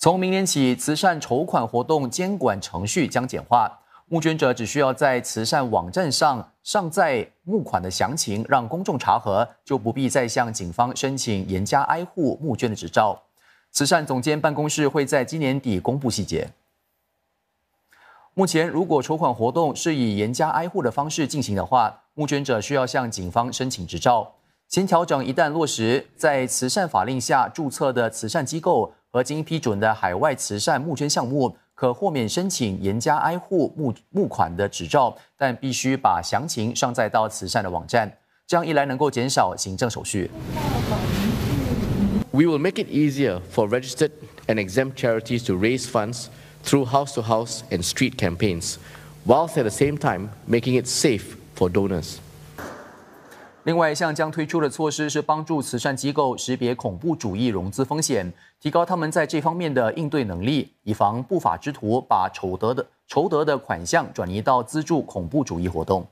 从明年起，慈善筹款活动监管程序将简化，募捐者只需要在慈善网站上上载募款的详情，让公众查核，就不必再向警方申请严加挨户募捐的执照。慈善总监办公室会在今年底公布细节。目前，如果筹款活动是以严加挨户的方式进行的话，募捐者需要向警方申请执照。新调整一旦落实，在慈善法令下注册的慈善机构。和经批准的海外慈善募捐项目可豁免申请严加挨户募募款的执照，但必须把详情上载到慈善的网站。这样一来，能够减少行政手续。We will make it easier for registered and exempt charities to raise funds through house-to-house and street campaigns, whilst at the same time making it safe for donors. 另外一项将推出的措施是帮助慈善机构识别恐怖主义融资风险，提高他们在这方面的应对能力，以防不法之徒把筹得的筹得的款项转移到资助恐怖主义活动。